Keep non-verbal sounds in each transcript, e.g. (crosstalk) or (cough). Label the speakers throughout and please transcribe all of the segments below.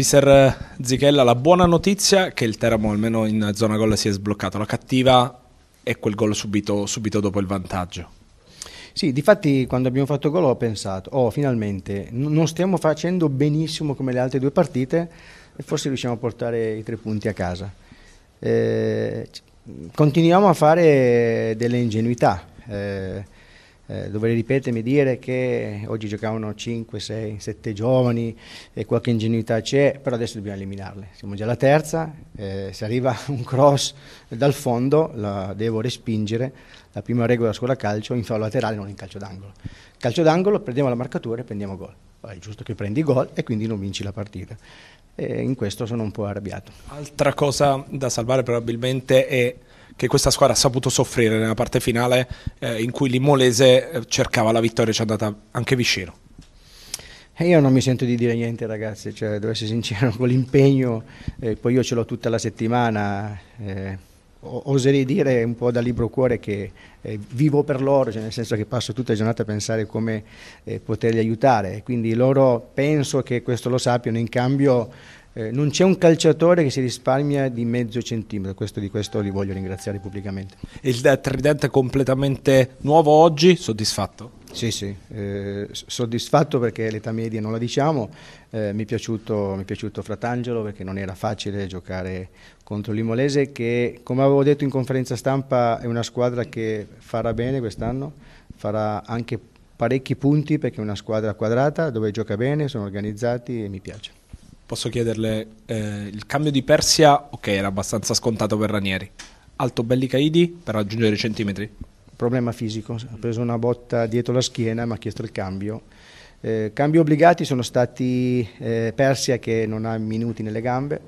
Speaker 1: Mister Zichella, la buona notizia è che il Teramo almeno in zona gol si è sbloccato, la cattiva è quel gol subito, subito dopo il vantaggio.
Speaker 2: Sì, difatti quando abbiamo fatto gol ho pensato, oh finalmente, non stiamo facendo benissimo come le altre due partite e forse riusciamo a portare i tre punti a casa. Eh, continuiamo a fare delle ingenuità. Eh, eh, dovrei ripetermi e dire che oggi giocavano 5, 6, 7 giovani e qualche ingenuità c'è, però adesso dobbiamo eliminarle. Siamo già alla terza, eh, se arriva (laughs) un cross dal fondo la devo respingere, la prima regola della scuola calcio in fallo laterale non in calcio d'angolo. Calcio d'angolo prendiamo la marcatura e prendiamo gol. è giusto che prendi gol e quindi non vinci la partita. E in questo sono un po' arrabbiato.
Speaker 1: Altra cosa da salvare probabilmente è che questa squadra ha saputo soffrire nella parte finale eh, in cui l'Immolese eh, cercava la vittoria e ci è andata anche vicino.
Speaker 2: E eh, io non mi sento di dire niente ragazzi, cioè, devo essere sincero (laughs) con l'impegno, eh, poi io ce l'ho tutta la settimana. Eh oserei dire un po' da libro cuore che eh, vivo per loro, cioè nel senso che passo tutta la giornata a pensare come eh, poterli aiutare, quindi loro penso che questo lo sappiano, in cambio eh, non c'è un calciatore che si risparmia di mezzo centimetro, questo, di questo li voglio ringraziare pubblicamente. Il tridente completamente nuovo oggi, soddisfatto? Sì, sì, eh, soddisfatto perché l'età media non la diciamo, eh, mi, è piaciuto, mi, è piaciuto, Fratangelo perché non era facile giocare contro l'Imolese che come avevo detto in conferenza stampa è una squadra che farà bene quest'anno, farà anche parecchi punti perché è una squadra quadrata dove gioca bene, sono organizzati e mi piace. Posso chiederle, eh, il cambio di Persia
Speaker 1: ok era abbastanza scontato
Speaker 2: per Ranieri, Alto Belli Bellicaidi per raggiungere i centimetri? problema fisico, ha preso una botta dietro la schiena e mi ha chiesto il cambio. Eh, cambi obbligati sono stati eh, Persia che non ha minuti nelle gambe,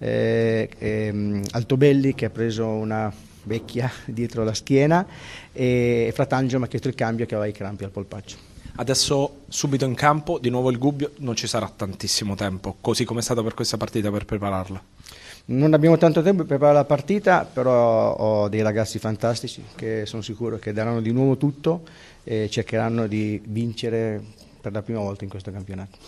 Speaker 2: eh, ehm, Altobelli che ha preso una vecchia (laughs) dietro la schiena e Fratangio mi ha chiesto il cambio che aveva i crampi al polpaccio.
Speaker 1: Adesso subito in campo, di nuovo il Gubbio, non ci sarà tantissimo tempo, così come è
Speaker 2: stato per questa partita per prepararla. Non abbiamo tanto tempo per preparare la partita, però ho dei ragazzi fantastici che sono sicuro che daranno di nuovo tutto e cercheranno di vincere per la prima volta in questo campionato.